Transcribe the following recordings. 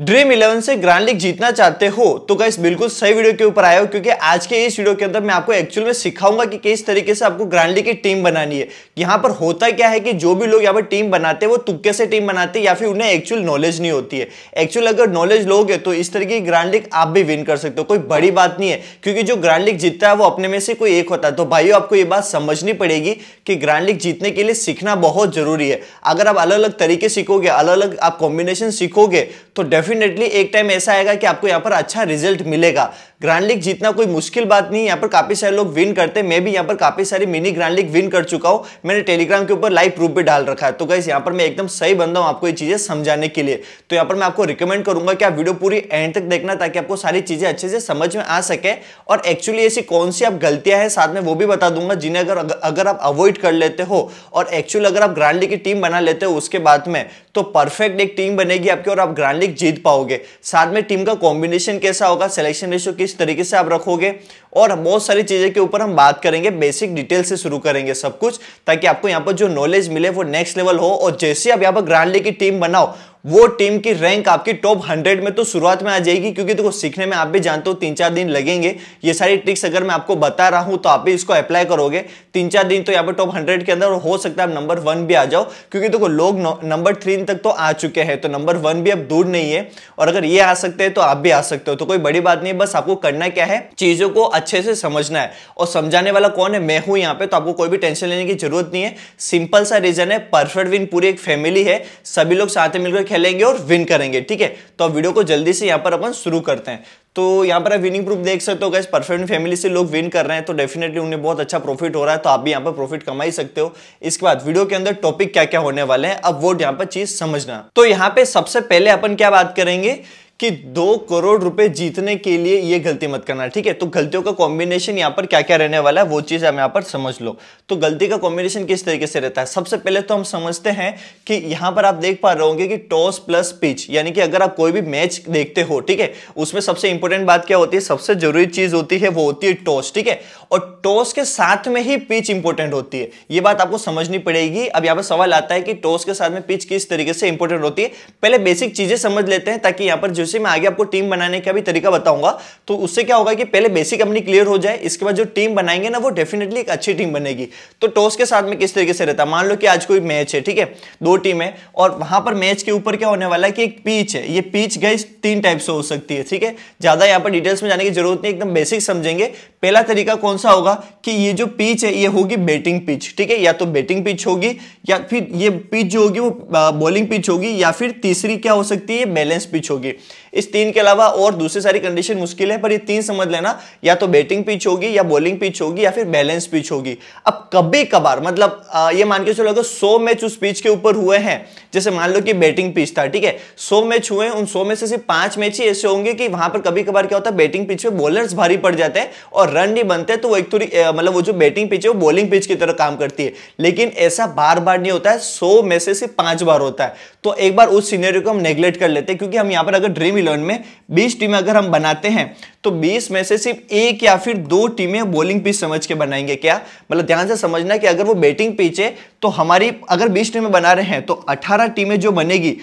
dream eleven से grand league जीतना चाहते हो तो गाइस बिल्कुल सही वीडियो के ऊपर आए हो क्योंकि आज के इस वीडियो के अंदर मैं आपको एक्चुअल में सिखाऊंगा कि किस तरीके से आपको ग्रैंड लीग की टीम बनानी है यहाँ पर होता क्या है कि जो भी लोग यहाँ पर टीम बनाते हैं वो तुक्के से टीम बनाते हैं या फिर उन्हें एक्चुअल नॉलेज नहीं होती है एक्चुअल अगर नॉलेज लोगे तो इस तरीके की ग्रांड लीग आप भी विन कर सकते हो कोई बड़ी बात नहीं है क्योंकि जो ग्रांड लीग जीतता है वो अपने में से कोई एक होता है तो भाइयों आपको ये बात समझनी पड़ेगी कि ग्रांड लीग जीतने के लिए सीखना बहुत जरूरी है अगर आप अलग अलग तरीके सीखोगे अलग अलग आप कॉम्बिनेशन सीखोगे तो डेफिनेट डेफिनेटली एक टाइम ऐसा आएगा कि आपको यहाँ पर अच्छा रिजल्ट मिलेगा ग्रैंड लीग जीतना कोई मुश्किल बात नहीं यहाँ पर काफी सारे लोग विन करते हैं मैं भी यहाँ पर काफी सारी मिनी ग्रैंड लीग विन कर चुका हूँ मैंने टेलीग्राम के ऊपर लाइव प्रूफ भी डाल रखा है तो गाइस यहाँ पर मैं एकदम सही बंदा हूँ आपको ये चीजें समझाने के लिए तो यहाँ पर मैं आपको रिकमेंड करूंगा कि आप वीडियो पूरी एंड तक देखना ताकि आपको सारी चीजें अच्छे से समझ में आ सके और एक्चुअली ऐसी कौन सी आप गलतियां हैं साथ में वो भी बता दूंगा जिन्हें अगर अगर आप अवॉइड कर लेते हो और एक्चुअली अगर आप ग्रांड लीग की टीम बना लेते हो उसके बाद में तो परफेक्ट एक टीम बनेगी आपकी और आप ग्रांड लीग जीत पाओगे साथ में टीम का कॉम्बिनेशन कैसा होगा सिलेक्शन रेशो किस इस तरीके से आप रखोगे और बहुत सारी चीज़ें के ऊपर हम बात करेंगे बेसिक डिटेल से शुरू करेंगे सब कुछ ताकि आपको यहाँ पर जो नॉलेज मिले वो नेक्स्ट लेवल हो और जैसे आप यहाँ पर ग्रांड की टीम बनाओ वो टीम की रैंक आपकी टॉप हंड्रेड में तो शुरुआत में आ जाएगी क्योंकि देखो तो सीखने में आप भी जानते हो तीन चार दिन लगेंगे ये सारी ट्रिक्स अगर मैं आपको बता रहा हूं तो आप भी इसको अप्लाई करोगे तीन चार दिन तो यहाँ पर टॉप हंड्रेड के अंदर हो सकता है आप नंबर वन भी आ जाओ क्योंकि देखो तो लोग नंबर थ्री तक तो आ चुके हैं तो नंबर वन भी अब दूर नहीं है और अगर ये आ सकते हैं तो आप भी आ सकते हो तो कोई बड़ी बात नहीं बस आपको करना क्या है चीजों को अच्छे से समझना है और समझाने वाला कौन है मैं हूं यहां पे तो आपको कोई भी टेंशन लेने की जरूरत नहीं है सिंपल सा रीजन है परफेक्ट विन पूरी एक फैमिली है सभी लोग साथ मिलकर खेलेंगे और विन करेंगे ठीक है तो अब वीडियो को जल्दी से यहां पर अपन शुरू करते हैं तो यहाँ पर आप विनिंग प्रूफ देख सकते हो गए परफेक्ट फैमिली से लोग विन कर रहे हैं तो डेफिनेटली उन्हें बहुत अच्छा प्रॉफिट हो रहा है तो आप भी यहाँ पर प्रॉफिट कमा ही सकते हो इसके बाद वीडियो के अंदर टॉपिक क्या क्या होने वाले हैं अब वो यहाँ पर चीज समझना तो यहाँ पे सबसे पहले अपन क्या बात करेंगे कि दो करोड़ रुपए जीतने के लिए ये गलती मत करना ठीक है तो गलतियों का कॉम्बिनेशन यहाँ पर क्या क्या रहने वाला है वो चीज़ हम यहाँ पर समझ लो तो गलती का कॉम्बिनेशन किस तरीके से रहता है सबसे पहले तो हम समझते हैं कि यहाँ पर आप देख पा रहे होंगे कि टॉस प्लस पिच यानी कि अगर आप कोई भी मैच देखते हो ठीक है उसमें सबसे इंपॉर्टेंट बात क्या होती है सबसे जरूरी चीज़ होती है वो होती है टॉस ठीक है और टॉस के साथ में ही पिच इंपॉर्टेंट होती है ये बात आपको समझनी पड़ेगी अब यहाँ पर सवाल आता है कि टॉस के साथ में पिच किस तरीके से इंपॉर्टेंट होती है पहले बेसिक चीज़ें समझ लेते हैं ताकि यहाँ पर जो यूसी मैं आगे आपको टीम बनाने का भी तरीका बताऊंगा तो उससे क्या होगा कि पहले बेसिक अपनी क्लियर हो जाए इसके बाद जो टीम बनाएंगे ना वो डेफिनेटली एक अच्छी टीम बनेगी तो टॉस के साथ में किस तरीके से रहता है मान लो कि आज कोई मैच है ठीक है दो टीम है और वहां पर मैच के ऊपर क्या होने वाला है कि एक पीच है ये पीच गई तीन टाइप से हो सकती है ठीक है ज्यादा यहाँ पर डिटेल्स में जाने की जरूरत नहीं एकदम बेसिक समझेंगे पहला तरीका कौन सा होगा कि ये जो पिच है ये होगी बैटिंग पिच ठीक है या तो बैटिंग पिच होगी या फिर ये पिच जो होगी वो बॉलिंग पिच होगी या फिर तीसरी क्या हो सकती है बैलेंस पिच होगी इस तीन के अलावा और दूसरी सारी कंडीशन मुश्किल है पर ये तीन समझ लेना या तो बैटिंग पिच होगी या बॉलिंग पिच होगी या फिर बैलेंस पिच होगी अब कभी कभार मतलब आ, ये मान के चलो अगर सौ मैच उस पिच के ऊपर हुए हैं जैसे मान लो कि बैटिंग पिच था ठीक है सौ मैच हुए उन सौ में से सिर्फ पांच मैच ही ऐसे होंगे कि वहां पर कभी कभार क्या होता है बैटिंग पिच पे बॉलर्स भारी पड़ जाते हैं और रन नहीं बनते तो वो एक थोड़ी मतलब वो जो बैटिंग पिच है वो बॉलिंग पिच की तरह काम करती है लेकिन ऐसा बार बार नहीं होता है सौ में से सिर्फ पांच बार होता है तो एक बार उस सीनेरियो को हम नेग्लेक्ट कर लेते हैं क्योंकि हम यहाँ पर अगर ड्रीम इलेवन में बीस टीमें अगर हम बनाते हैं तो बीस में से सिर्फ एक या फिर दो टीमें बॉलिंग पिच समझ के बनाएंगे क्या मतलब ध्यान से समझना कि अगर वो बैटिंग पिच है तो हमारी अगर बीस टीमें बना रहे हैं तो अठारह टीमें जो बनेगी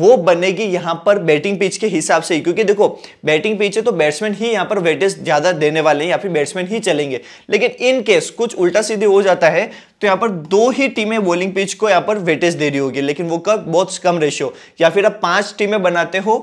वो बनेगी यहाँ पर बैटिंग पिच के हिसाब से क्योंकि देखो बैटिंग पिच है तो बैट्समैन ही यहाँ पर वेटेज ज़्यादा देने वाले हैं या फिर बैट्समैन ही चलेंगे लेकिन इन केस कुछ उल्टा सीधे हो जाता है तो यहाँ पर दो ही टीमें बॉलिंग पिच को यहाँ पर वेटेज दे रही होगी लेकिन वो कब बहुत कम रेशियो या फिर आप पांच टीमें बनाते हो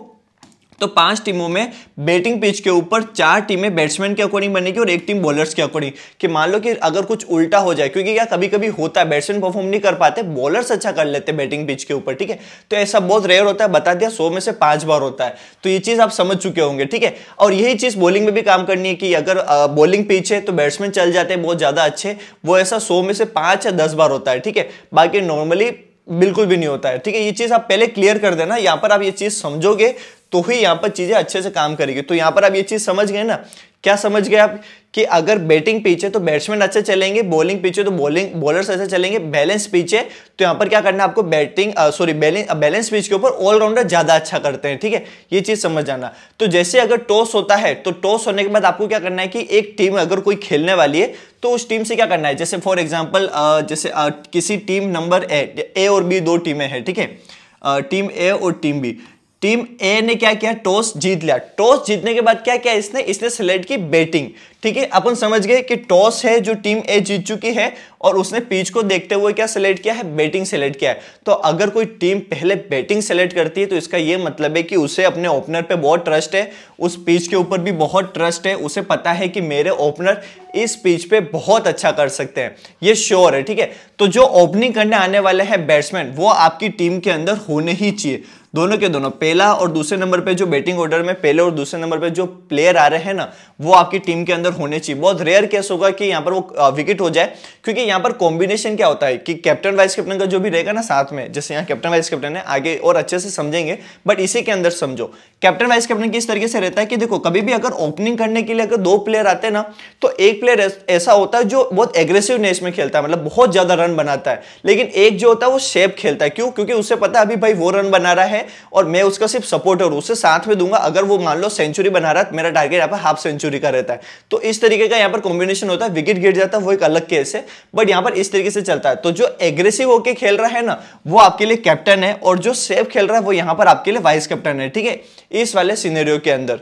तो पांच टीमों में बैटिंग पिच के ऊपर चार टीमें बैट्समैन के अकॉर्डिंग बनेगी और एक टीम बॉलर्स के अकॉर्डिंग कि मान लो कि अगर कुछ उल्टा हो जाए क्योंकि क्या कभी कभी होता है बैट्समैन परफॉर्म नहीं कर पाते बॉलर्स अच्छा कर लेते बैटिंग पिच के ऊपर ठीक है तो ऐसा बहुत रेयर होता है बता दिया सौ में से पांच बार होता है तो ये चीज आप समझ चुके होंगे ठीक है और यही चीज बॉलिंग में भी काम करनी है कि अगर बॉलिंग पिच है तो बैट्समैन चल जाते हैं बहुत ज्यादा अच्छे वो ऐसा सौ में से पांच या दस बार होता है ठीक है बाकी नॉर्मली बिल्कुल भी नहीं होता है ठीक है ये चीज आप पहले क्लियर कर देना यहां पर आप ये चीज समझोगे तो ही यहाँ पर चीज़ें अच्छे से काम करेगी तो यहाँ पर आप ये चीज़ समझ गए ना क्या समझ गए आप कि अगर बैटिंग पीछे तो बैट्समैन अच्छे चलेंगे बॉलिंग पीछे तो बॉलिंग बॉलर्स अच्छे चलेंगे बैलेंस पीछे तो यहाँ पर क्या करना है आपको बैटिंग सॉरी बैलेंस पीच के ऊपर ऑलराउंडर ज़्यादा अच्छा करते हैं ठीक है ये चीज़ समझ जाना तो जैसे अगर टॉस होता है तो टॉस होने के बाद आपको क्या करना है कि एक टीम अगर कोई खेलने वाली है तो उस टीम से क्या करना है जैसे फॉर एग्जाम्पल जैसे किसी टीम नंबर ए ए और बी दो टीमें हैं ठीक है टीम ए और टीम बी टीम ए ने क्या किया टॉस जीत लिया टॉस जीतने के बाद क्या किया इसने इसने सिलेक्ट की बैटिंग ठीक है अपन समझ गए कि टॉस है जो टीम ए जीत चुकी है और उसने पिच को देखते हुए क्या सिलेक्ट किया है बैटिंग सिलेक्ट किया है तो अगर कोई टीम पहले बैटिंग सिलेक्ट करती है तो इसका यह मतलब है कि उसे अपने ओपनर पे बहुत ट्रस्ट है उस पिच के ऊपर भी बहुत ट्रस्ट है उसे पता है कि मेरे ओपनर इस पिच पे बहुत अच्छा कर सकते हैं ये श्योर है ठीक है तो जो ओपनिंग करने आने वाले हैं बैट्समैन वो आपकी टीम के अंदर होने ही चाहिए दोनों के दोनों पहला और दूसरे नंबर पे जो बैटिंग ऑर्डर में पहले और दूसरे नंबर पे जो प्लेयर आ रहे हैं ना वो आपकी टीम के अंदर होने चाहिए बहुत रेयर केस होगा कि यहाँ पर वो विकेट हो जाए क्योंकि यहाँ पर कॉम्बिनेशन क्या होता है कि कैप्टन वाइस कैप्टन का जो भी रहेगा ना साथ में जैसे यहाँ कैप्टन वाइस कैप्टन है आगे और अच्छे से समझेंगे बट इसी के अंदर समझो कैप्टन वाइस कैप्टन किस तरीके से रहता है कि देखो कभी भी अगर ओपनिंग करने के लिए अगर दो प्लेयर आते हैं ना तो एक प्लेयर ऐसा होता है जो बहुत एग्रेसिवनेस में खेलता है मतलब बहुत ज्यादा रन बनाता है लेकिन एक जो होता है वो शेप खेलता है क्यों क्योंकि उसे पता है अभी भाई वो रन बना रहा है है और मैं उसका सिर्फ सपोर्टर हूँ उससे साथ में दूंगा अगर वो मान लो सेंचुरी बना रहा है मेरा टारगेट यहाँ पर हाफ सेंचुरी का रहता है तो इस तरीके का यहाँ पर कॉम्बिनेशन होता है विकेट गिर जाता है वो एक अलग केस है बट यहाँ पर इस तरीके से चलता है तो जो एग्रेसिव होकर खेल रहा है ना वो आपके लिए कैप्टन है और जो सेफ खेल रहा है वो यहाँ पर आपके लिए वाइस कैप्टन है ठीक है इस वाले सीनेरियो के अंदर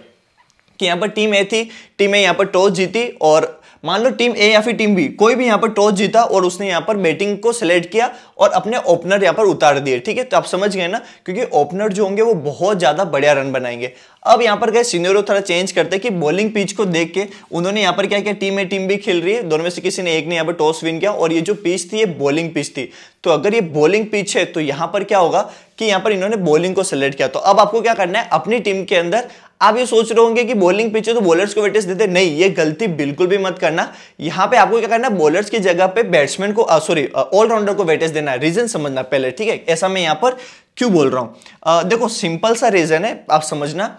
कि यहाँ पर टीम ए थी टीम ए यहाँ पर टॉस जीती और मान लो टीम ए या फिर टीम बी कोई भी यहां पर टॉस जीता और उसने यहां पर बैटिंग को सिलेक्ट किया और अपने ओपनर यहां पर उतार दिए ठीक है तो आप समझ गए ना क्योंकि ओपनर जो होंगे वो बहुत ज़्यादा बढ़िया रन बनाएंगे अब यहाँ पर गए सीनियरों थोड़ा चेंज करते कि बॉलिंग पिच को देख के उन्होंने यहां पर क्या किया टीम ए टीम बी खेल रही है दोनों में से किसी ने एक ने यहाँ पर टॉस विन किया और ये जो पिच थी ये बॉलिंग पिच थी तो अगर ये बॉलिंग पिच है तो यहां पर क्या होगा कि यहाँ पर इन्होंने बॉलिंग को सिलेक्ट किया तो अब आपको क्या करना है अपनी टीम के अंदर आप ये सोच रहे होंगे कि बॉलिंग पिच है तो बॉलर्स को वेटेज देते नहीं ये गलती बिल्कुल भी मत करना यहाँ पे आपको क्या करना बॉलर्स की जगह पे बैट्समैन को सॉरी ऑलराउंडर को वेटेज देना है रीजन समझना पहले ठीक है ऐसा मैं यहाँ पर क्यों बोल रहा हूँ देखो सिंपल सा रीजन है आप समझना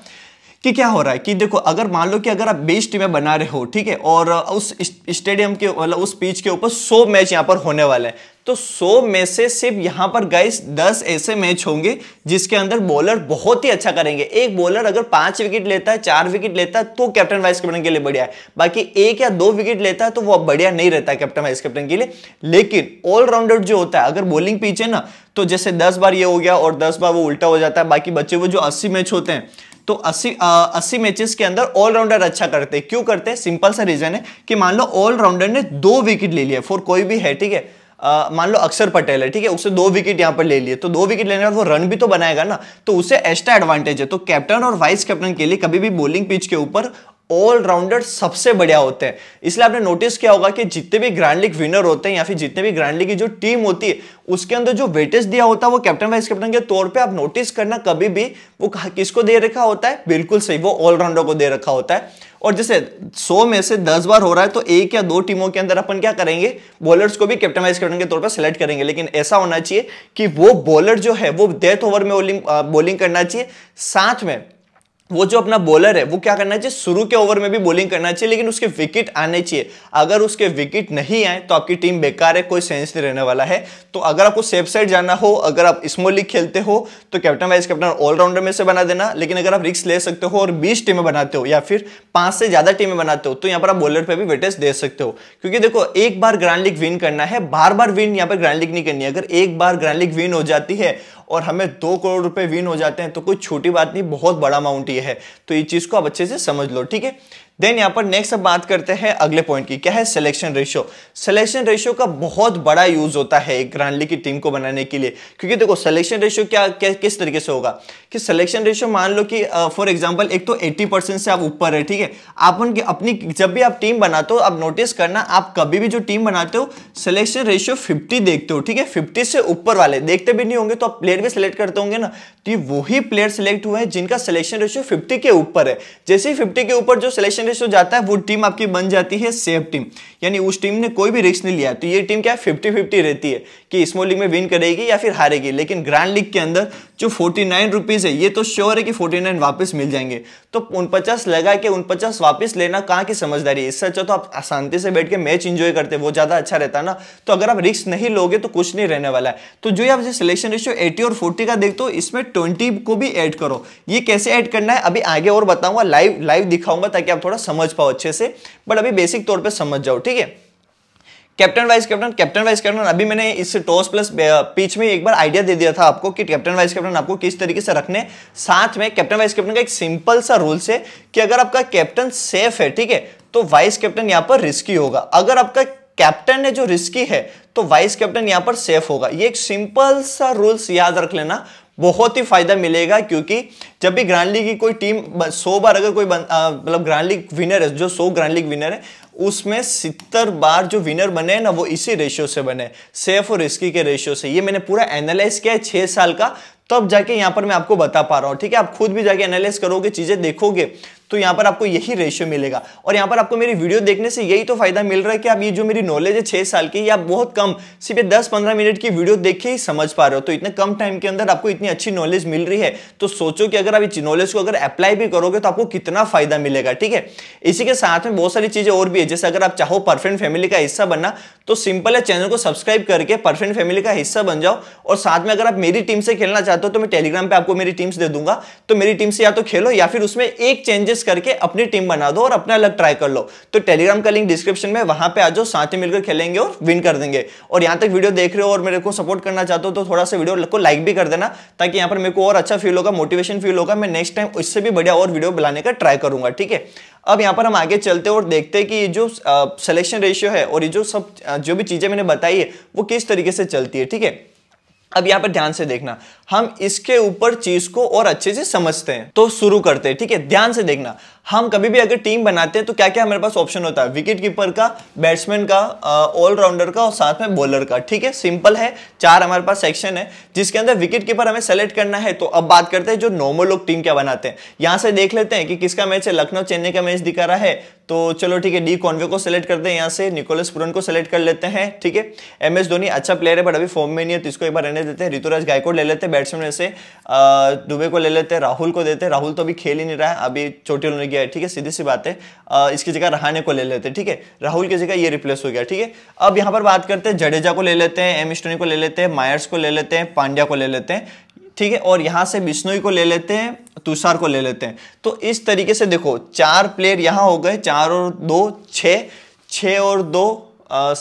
कि क्या हो रहा है कि देखो अगर मान लो कि अगर आप बीस टीमें बना रहे हो ठीक है और उस स्टेडियम के मतलब उस पिच के ऊपर सौ मैच यहाँ पर होने वाले हैं तो 100 में से सिर्फ यहां पर गाइस 10 ऐसे मैच होंगे जिसके अंदर बॉलर बहुत ही अच्छा करेंगे एक बॉलर अगर पांच विकेट लेता है चार विकेट लेता है तो कैप्टन वाइस कैप्टन के लिए बढ़िया है बाकी एक या दो विकेट लेता है तो वो बढ़िया नहीं रहता है कैप्टन वाइस कैप्टन के लिए लेकिन ऑलराउंडर जो होता है अगर बॉलिंग पीछे है ना तो जैसे दस बार ये हो गया और दस बार वो उल्टा हो जाता है बाकी बच्चे वो जो अस्सी मैच होते हैं तो 80 80 मैचेस के अंदर ऑलराउंडर अच्छा करते हैं क्यों करते हैं सिंपल सा रीजन है कि मान लो ऑलराउंडर ने दो विकेट ले लिया फॉर कोई भी है ठीक है मान लो अक्षर पटेल है ठीक है उससे दो विकेट यहां पर ले लिए तो दो विकेट लेने वो रन भी तो बनाएगा ना तो उसे एक्स्ट्रा एडवांटेज है तो कैप्टन और वाइस कैप्टन के लिए कभी भी बॉलिंग पिच के ऊपर ऑलराउंडर सबसे बढ़िया होते हैं इसलिए आपने नोटिस किया होगा कि जितने भी ग्रैंड लीग विनर होते हैं या फिर जितने भी ग्रैंड लीग की जो टीम होती है उसके अंदर जो वेटेज दिया होता है वो कैप्टन वाइस कैप्टन के तौर पे आप नोटिस करना कभी भी वो किसको दे रखा होता है बिल्कुल सही वो ऑलराउंडर को दे रखा होता है और जैसे 100 में से 10 बार हो रहा है तो एक या दो टीमों के अंदर अपन क्या करेंगे बॉलर्स को भी कैप्टन वाइस कैप्टन के तौर पर सेलेक्ट करेंगे लेकिन ऐसा होना चाहिए कि वो बॉलर जो है वो डेथ ओवर में बॉलिंग करना चाहिए साथ में वो जो अपना बॉलर है वो क्या करना चाहिए शुरू के ओवर में भी बॉलिंग करना चाहिए लेकिन उसके विकेट आने चाहिए अगर उसके विकेट नहीं आए तो आपकी टीम बेकार है कोई सेंस नहीं रहने वाला है तो अगर आपको सेफ साइड जाना हो अगर आप स्मॉल लीग खेलते हो तो कैप्टन वाइस कैप्टन ऑलराउंडर में से बना देना लेकिन अगर आप रिक्स ले सकते हो और बीस टीमें बनाते हो या फिर पांच से ज्यादा टीमें बनाते हो तो यहाँ पर आप बॉलर पर भी वेटेज दे सकते हो क्योंकि देखो एक बार ग्रांड लीग विन करना है बार बार विन यहाँ पर ग्रांड लीग नहीं करनी अगर एक बार ग्रांड लीग विन हो जाती है और हमें दो करोड़ रुपए विन हो जाते हैं तो कोई छोटी बात नहीं बहुत बड़ा अमाउंट ये है तो ये चीज़ को आप अच्छे से समझ लो ठीक है देन यहाँ पर नेक्स्ट अब बात करते हैं अगले पॉइंट की क्या है सिलेक्शन रेशियो सिलेक्शन रेशियो का बहुत बड़ा यूज होता है एक ग्रांडली की टीम को बनाने के लिए क्योंकि देखो सिलेक्शन रेशियो क्या, किस तरीके से होगा कि सिलेक्शन रेशियो मान लो कि फॉर एग्जाम्पल एक तो एट्टी परसेंट से आप ऊपर है ठीक है आप उनकी अपनी जब भी आप टीम बनाते हो आप नोटिस करना आप कभी भी जो टीम बनाते हो सिलेक्शन रेशियो फिफ्टी देखते हो ठीक है फिफ्टी से ऊपर वाले देखते भी नहीं होंगे तो आप प्लेयर भी सिलेक्ट करते होंगे ना तो ये वही प्लेयर सिलेक्ट हुए हैं जिनका सिलेक्शन रेशियो फिफ्टी के ऊपर है जैसे ही फिफ्टी के ऊपर जो सिलेक्शन परसेंटेज हो जाता है वो टीम आपकी बन जाती है सेफ टीम यानी उस टीम ने कोई भी रिस्क नहीं लिया तो ये टीम क्या फिफ्टी फिफ्टी रहती है कि स्मॉल लीग में विन करेगी या फिर हारेगी लेकिन ग्रैंड लीग के अंदर जो फोर्टी नाइन रुपीज़ है ये तो श्योर है कि फोर्टी नाइन वापस मिल जाएंगे तो उनपचास लगा के उनपचास वापस लेना कहाँ की समझदारी है इससे अच्छा तो आप शांति से बैठ के मैच इंजॉय करते वो ज़्यादा अच्छा रहता ना तो अगर आप रिस्क नहीं लोगे तो कुछ नहीं रहने वाला है तो जो आप जो सिलेक्शन रेशियो एटी और फोर्टी का देखते हो इसमें ट्वेंटी को भी ऐड करो ये कैसे ऐड करना है अभी आगे और बताऊंगा लाइव लाइव दिखाऊंगा ताकि आप थोड़ा समझ पाओ अच्छे से बट अभी बेसिक तौर पर समझ जाओ ठीक है captain vice captain captain vice captain अभी मैंने इस टॉस प्लस पिच में एक बार आइडिया दे दिया था आपको कि कैप्टन वाइस कैप्टन आपको किस तरीके से रखने साथ में कैप्टन वाइस कैप्टन का एक सिंपल सा रूल से कि अगर आपका कैप्टन सेफ है ठीक है तो वाइस कैप्टन यहाँ पर रिस्की होगा अगर आपका कैप्टन है जो रिस्की है तो वाइस कैप्टन यहाँ पर सेफ होगा ये एक सिंपल सा रूल्स याद रख लेना बहुत ही फायदा मिलेगा क्योंकि जब भी ग्रैंड लीग की कोई टीम सौ बार अगर कोई मतलब ग्रैंड लीग विनर है जो सौ ग्रैंड लीग विनर है उसमें सितर बार जो विनर बने ना वो इसी रेशियो से बने सेफ और रिस्की के रेशियो से ये मैंने पूरा एनालाइज किया है छः साल का तो अब जाके यहाँ पर मैं आपको बता पा रहा हूँ ठीक है आप खुद भी जाके एनालिस करोगे चीज़ें देखोगे तो यहाँ पर आपको यही रेशियो मिलेगा और यहाँ पर आपको मेरी वीडियो देखने से यही तो फायदा मिल रहा है कि आप ये जो मेरी नॉलेज है छः साल की या आप बहुत कम सिर्फ दस पंद्रह मिनट की वीडियो देख के ही समझ पा रहे हो तो इतने कम टाइम के अंदर आपको इतनी अच्छी नॉलेज मिल रही है तो सोचो कि अगर आप इस नॉलेज को अगर अप्लाई भी करोगे तो आपको कितना फायदा मिलेगा ठीक है इसी के साथ में बहुत सारी चीज़ें और भी है जैसे अगर आप चाहो परफेंट फैमिली का हिस्सा बनना तो सिंपल है चैनल को सब्सक्राइब करके परफेंट फैमिली का हिस्सा बन जाओ और साथ में अगर आप मेरी टीम से खेलना चाहते चाहते हो तो मैं टेलीग्राम पे आपको मेरी टीम्स दे दूंगा तो मेरी टीम से या तो खेलो या फिर उसमें एक चेंजेस करके अपनी टीम बना दो और अपना अलग ट्राई कर लो तो टेलीग्राम का लिंक डिस्क्रिप्शन में वहां पे आ जाओ साथ ही मिलकर खेलेंगे और विन कर देंगे और यहां तक वीडियो देख रहे हो और मेरे को सपोर्ट करना चाहते हो तो थोड़ा सा वीडियो को लाइक भी कर देना ताकि यहां पर मेरे को और अच्छा फील होगा मोटिवेशन फील होगा मैं नेक्स्ट टाइम उससे भी बढ़िया और वीडियो बनाने का ट्राई करूंगा ठीक है अब यहाँ पर हम आगे चलते हैं और देखते हैं कि ये जो सिलेक्शन रेशियो है और ये जो सब जो भी चीज़ें मैंने बताई है वो किस तरीके से चलती है ठीक है अब यहाँ पर ध्यान से देखना हम इसके ऊपर चीज को और अच्छे से समझते हैं तो शुरू करते हैं ठीक है ध्यान से देखना हम कभी भी अगर टीम बनाते हैं तो क्या क्या हमारे पास ऑप्शन होता है विकेट कीपर का बैट्समैन का ऑलराउंडर का और साथ में बॉलर का ठीक है सिंपल है चार हमारे पास सेक्शन है जिसके अंदर विकेट कीपर हमें सेलेक्ट करना है तो अब बात करते हैं जो नॉर्मल लोग टीम क्या बनाते हैं यहां से देख लेते हैं कि किसका मैच है लखनऊ चेन्नई का मैच दिखा रहा है तो चलो ठीक है डी कॉन्वे को सेलेक्ट करते हैं यहाँ से निकोलस पुरन को सेलेक्ट कर लेते हैं ठीक है एम एस धोनी अच्छा प्लेयर है बट अभी फॉर्म में नहीं है तो इसको एक बार रहने देते हैं ऋतुराज गायकोड ले लेते हैं बैट्समैन में से दुबे को ले लेते राहुल को देते राहुल तो अभी खेल ही नहीं रहा है अभी चोटी होने गया है ठीक है सीधी सी बात है इसकी जगह रहाने को ले लेते ठीक है राहुल की जगह ये रिप्लेस हो गया ठीक है अब यहाँ पर बात करते हैं जडेजा को ले लेते हैं एम स्टोनी को ले लेते हैं मायर्स को ले लेते हैं पांड्या को ले लेते हैं ठीक है और यहाँ से बिश्नोई को ले लेते हैं तुषार को ले लेते हैं तो इस तरीके से देखो चार प्लेयर यहाँ हो गए चार और दो छः छः और दो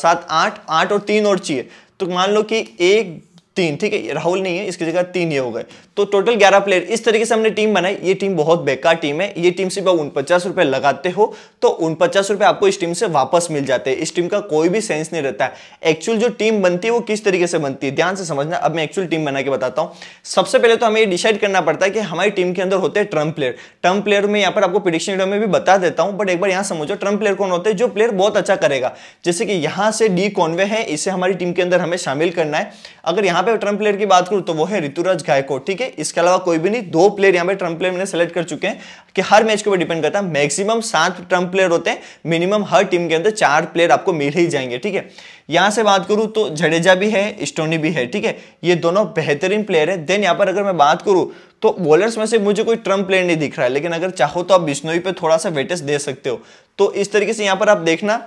सात आठ आठ और तीन और चाहिए तो मान लो कि एक तीन ठीक है राहुल नहीं है इसकी जगह तीन ये हो गए तो टोटल ग्यारह प्लेयर इस तरीके से हमने टीम बनाई ये टीम बहुत बेकार टीम है ये टीम सिर्फ उनपचास रुपए लगाते हो तो उनपचास रुपए आपको इस टीम से वापस मिल जाते हैं इस टीम का कोई भी सेंस नहीं रहता है एक्चुअल जो टीम बनती है वो किस तरीके से बनती है ध्यान से समझना अब मैं एक्चुअल टीम बना के बताता हूँ सबसे पहले तो हमें ये डिसाइड करना पड़ता है कि हमारी टीम के अंदर होते हैं ट्रम्प प्लेयर ट्रम्प प्लेयर में यहाँ पर आपको प्रिडिक्शन में भी बता देता हूँ बट एक बार यहाँ समझो ट्रम्प प्लेयर कौन होते हैं जो प्लेयर बहुत अच्छा करेगा जैसे कि यहाँ से डी कॉन्वे है इसे हमारी टीम के अंदर हमें शामिल करना है अगर यहाँ पे ट्रम्प प्लेयर की बात करूं तो वो है ऋतुराज गायको ठीक है इसके अलावा कोई भी नहीं दो प्लेयर यहाँ पे ट्रम्प प्लेयर मैंने सेलेक्ट कर चुके हैं कि हर मैच के ऊपर डिपेंड करता है मैक्सिमम सात ट्रम्प प्लेयर होते हैं मिनिमम हर टीम के अंदर चार प्लेयर आपको मिल ही जाएंगे ठीक है यहां से बात करूं तो जडेजा भी है स्टोनी भी है ठीक है ये दोनों बेहतरीन प्लेयर है देन यहां पर अगर मैं बात करूं तो बॉलर्स में से मुझे कोई ट्रम्प प्लेयर नहीं दिख रहा है लेकिन अगर चाहो तो आप बिश्नोई पर थोड़ा सा वेटेस्ट दे सकते हो तो इस तरीके से यहां पर आप देखना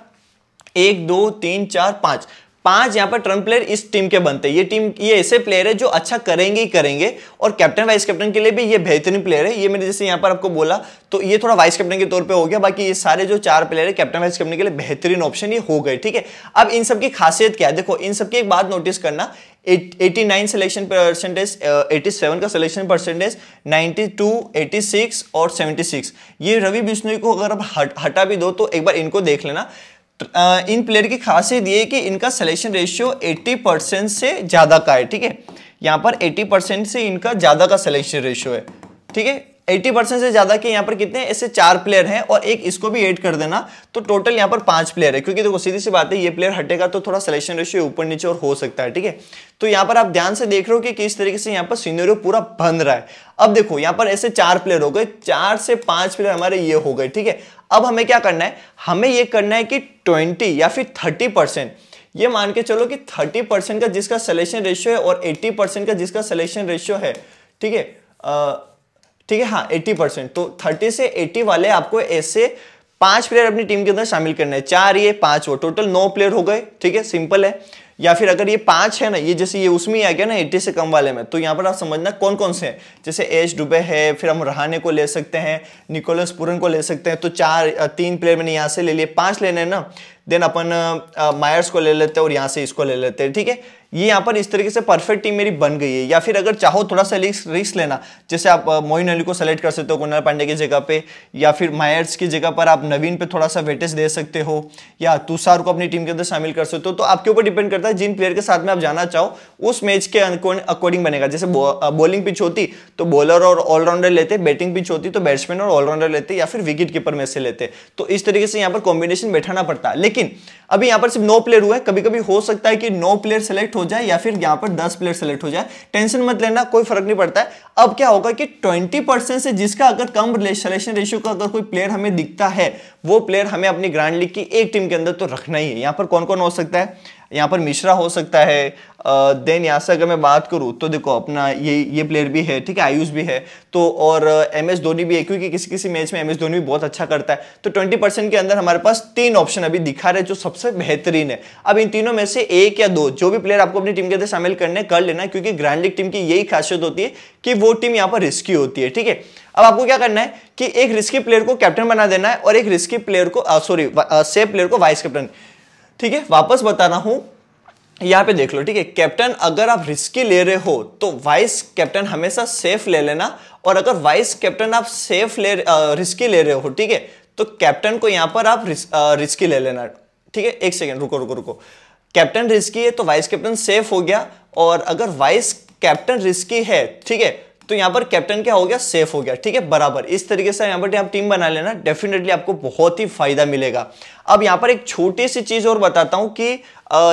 एक दो तीन चार पांच पांच यहाँ पर टर्न प्लेयर इस टीम के बनते हैं ये टीम ये ऐसे प्लेयर है जो अच्छा करेंगे ही करेंगे और कैप्टन वाइस कैप्टन के लिए भी ये बेहतरीन प्लेयर है ये मैंने जैसे यहाँ पर आपको बोला तो ये थोड़ा वाइस कैप्टन के तौर पे हो गया बाकी ये सारे जो चार प्लेयर है कैप्टन वाइस कैप्टन के लिए बेहतरीन ऑप्शन ये हो गए ठीक है अब इन सबकी खासियत क्या है देखो इन सबकी एक बात नोटिस करना 89 सिलेक्शन परसेंटेज 87 का सिलेक्शन परसेंटेज 92, 86 और 76 ये रवि बिश्नोई को अगर आप हट, हटा भी दो तो एक बार इनको देख लेना इन प्लेयर की खासियत ये कि इनका सिलेक्शन रेशियो 80 परसेंट से ज़्यादा का है ठीक है यहाँ पर 80 परसेंट से इनका ज़्यादा का सिलेक्शन रेशियो है ठीक है 80 परसेंट से ज़्यादा के यहाँ पर कितने ऐसे चार प्लेयर हैं और एक इसको भी ऐड कर देना तो टोटल यहाँ पर पांच प्लेयर है क्योंकि देखो तो सीधी सी बात है ये प्लेयर हटेगा तो थोड़ा सिलेक्शन रेशियो ऊपर नीचे और हो सकता है ठीक है तो यहाँ पर आप ध्यान से देख रहे हो कि किस तरीके से यहाँ पर सीनरियो पूरा बन रहा है अब देखो यहाँ पर ऐसे चार प्लेयर हो गए चार से पांच प्लेयर हमारे ये हो गए ठीक है अब हमें क्या करना है हमें ये करना है कि 20 या फिर 30 परसेंट ये मान के चलो कि 30 परसेंट का जिसका सिलेक्शन रेशियो है और 80 परसेंट का जिसका सिलेक्शन रेशियो है ठीक है ठीक है हाँ 80 परसेंट तो 30 से 80 वाले आपको ऐसे पांच प्लेयर अपनी टीम के अंदर शामिल करने हैं चार ये पांच वो टोटल नौ प्लेयर हो गए ठीक है सिंपल है या फिर अगर ये पांच है ना ये जैसे ये उसमें ही आ गया ना एट्टी से कम वाले में तो यहाँ पर आप समझना कौन कौन से हैं जैसे एच डुबे है फिर हम रहाने को ले सकते हैं निकोलस पुरन को ले सकते हैं तो चार तीन प्लेयर मैंने यहाँ से ले लिए पाँच लेने ना देन अपन मायर्स को ले लेते हैं और यहाँ से इसको ले लेते हैं ठीक है ये यहाँ पर इस तरीके से परफेक्ट टीम मेरी बन गई है या फिर अगर चाहो थोड़ा सा रिस्क लेना जैसे आप मोइन अली को सेलेक्ट कर सकते हो कुनाल पांडे की जगह पे या फिर मायर्स की जगह पर आप नवीन पे थोड़ा सा वेटेज दे सकते हो या तुषार को अपनी टीम के अंदर शामिल कर सकते हो तो आपके ऊपर डिपेंड करता है जिन प्लेयर के साथ में आप जाना चाहो उस मैच के अकॉर्डिंग बनेगा जैसे बॉलिंग पिच होती तो बॉलर और ऑलराउंडर लेते बैटिंग पिच होती तो बैट्समैन और ऑलराउंडर लेते या फिर विकेट कीपर में से लेते तो इस तरीके से यहाँ पर कॉम्बिनेशन बैठाना पड़ता है लेकिन अभी यहाँ पर सिर्फ नौ प्लेयर हुए कभी कभी हो सकता है कि नौ प्लेयर सेलेक्ट हो जाए या फिर यहाँ पर दस प्लेयर सेलेक्ट हो जाए टेंशन मत लेना कोई फर्क नहीं पड़ता है अब क्या होगा कि ट्वेंटी परसेंट से जिसका अगर कम सेलेक्शन रेशियो का अगर कोई प्लेयर हमें दिखता है वो प्लेयर हमें अपनी ग्रांड लीग की एक टीम के अंदर तो रखना ही है यहाँ पर कौन कौन हो सकता है यहाँ पर मिश्रा हो सकता है देन यहाँ से अगर मैं बात करूँ तो देखो अपना ये ये प्लेयर भी है ठीक है आयुष भी है तो और एम एस धोनी भी है क्योंकि किसी किसी मैच में एम एस धोनी भी बहुत अच्छा करता है तो ट्वेंटी परसेंट के अंदर हमारे पास तीन ऑप्शन अभी दिखा रहे जो सबसे बेहतरीन है अब इन तीनों में से एक या दो जो भी प्लेयर आपको अपनी टीम के अंदर शामिल करने कर लेना क्योंकि ग्रैंड लीग टीम की यही खासियत होती है कि वो टीम यहाँ पर रिस्की होती है ठीक है अब आपको क्या करना है कि एक रिस्की प्लेयर को कैप्टन बना देना है और एक रिस्की प्लेयर को सॉरी सेफ प्लेयर को वाइस कैप्टन ठीक है वापस बता रहा हूं यहां पे देख लो ठीक है कैप्टन अगर आप रिस्की ले रहे हो तो वाइस कैप्टन हमेशा सेफ ले लेना और अगर वाइस कैप्टन आप सेफ ले रिस्की ले रहे हो ठीक है तो कैप्टन को यहाँ पर आप रिस, आ, रिस्की ले लेना ठीक है एक सेकेंड रुको रुको रुको कैप्टन रिस्की है तो वाइस कैप्टन सेफ हो गया और अगर वाइस कैप्टन रिस्की है ठीक है तो यहाँ पर कैप्टन क्या हो गया सेफ हो गया ठीक है बराबर इस तरीके से यहाँ पर आप टीम बना लेना डेफिनेटली आपको बहुत ही फायदा मिलेगा अब यहाँ पर एक छोटी सी चीज़ और बताता हूँ कि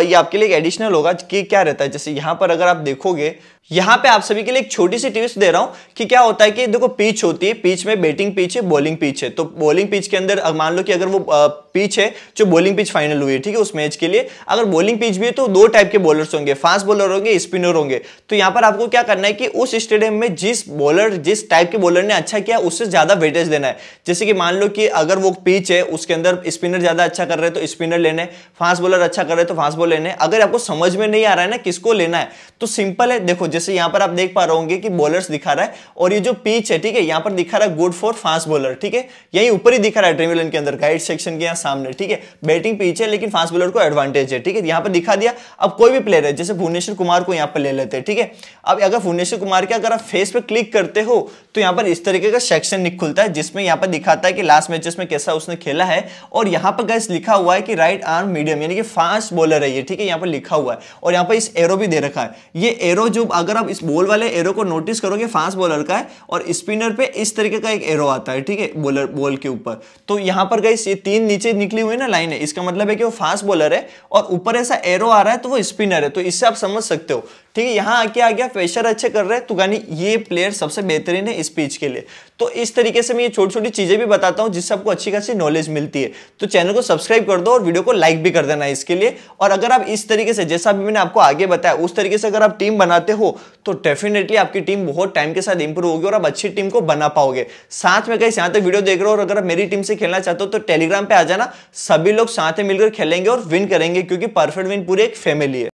ये आपके लिए एडिशनल होगा कि क्या रहता है जैसे यहाँ पर अगर आप देखोगे यहाँ पे आप सभी के लिए एक छोटी सी टिप्स दे रहा हूँ कि क्या होता है कि देखो पिच होती है पिच में बैटिंग पिच है बॉलिंग पिच है तो बॉलिंग पिच के अंदर मान लो कि अगर वो पिच है जो बॉलिंग पिच फाइनल हुई है ठीक है उस मैच के लिए अगर बॉलिंग पिच भी है तो दो टाइप के बॉलर्स होंगे फास्ट बॉलर होंगे स्पिनर होंगे तो यहाँ पर आपको क्या करना है कि उस स्टेडियम में जिस बॉलर जिस टाइप के बॉलर ने अच्छा किया उससे ज्यादा वेटेज देना है जैसे कि मान लो कि अगर वो पिच है उसके अंदर स्पिनर ज्यादा अच्छा कर रहे तो स्पिनर लेने फास्ट बॉलर अच्छा कर रहे तो फास्ट बॉल लेने अगर आपको समझ में नहीं आ रहा है ना किसको लेना है तो सिंपल है देखो जैसे यहाँ पर आप देख पा रहे होंगे कि बॉलर्स दिखा रहा है और ये जो पीच है ठीक है यहाँ पर दिखा रहा है गुड फॉर फास्ट बॉलर ठीक है यही ऊपर ही दिखा रहा है ड्रीमिलन के अंदर गाइड सेक्शन के यहाँ सामने ठीक है बैटिंग पीच है लेकिन फास्ट बॉलर को एडवांटेज है ठीक है यहाँ पर दिखा दिया अब कोई भी प्लेयर है जैसे भुवनेश्वर कुमार को यहाँ पर ले लेते हैं ठीक है अब अगर भुवनेश्वर कुमार के अगर आप फेस पर क्लिक करते हो तो यहाँ पर इस तरीके का सेक्शन खुलता है जिसमें यहाँ पर दिखाता है कि लास्ट मैचेस में कैसा उसने खेला है और यहाँ पर इस लिखा हुआ है कि राइट आर्म मीडियम यानी कि फास्ट बॉलर है ये ठीक है यहाँ पर लिखा हुआ है और यहाँ पर इस एरो भी दे रखा है ये एरो जो अगर आप इस बॉल वाले एरो को नोटिस करोगे फास्ट बॉलर का है और स्पिनर पे इस तरीके का एक एरो आता है ठीक है बॉलर बॉल के ऊपर तो यहाँ पर गई ये तीन नीचे निकली हुई ना लाइन है इसका मतलब है कि वो फास्ट बॉलर है और ऊपर ऐसा एरो आ रहा है तो वो स्पिनर है तो इससे आप समझ सकते हो ठीक है यहाँ आके आ गया प्रेशर अच्छे कर रहे हैं तो यानी ये प्लेयर सबसे बेहतरीन है इस पिच के लिए तो इस तरीके से मैं ये छोटी छोटी चीज़ें भी बताता हूँ जिससे आपको अच्छी खासी नॉलेज मिलती है तो चैनल को सब्सक्राइब कर दो और वीडियो को लाइक भी कर देना इसके लिए और अगर आप इस तरीके से जैसा भी मैंने आपको आगे बताया उस तरीके से अगर आप टीम बनाते हो तो डेफिनेटली आपकी टीम बहुत टाइम के साथ इंप्रूव होगी और आप अच्छी टीम को बना पाओगे साथ में कहीं यहाँ तक वीडियो देख रहे हो और अगर आप मेरी टीम से खेलना चाहते हो तो टेलीग्राम पे आ जाना सभी लोग साथ में मिलकर खेलेंगे और विन करेंगे क्योंकि परफेक्ट विन पूरी एक फैमिली है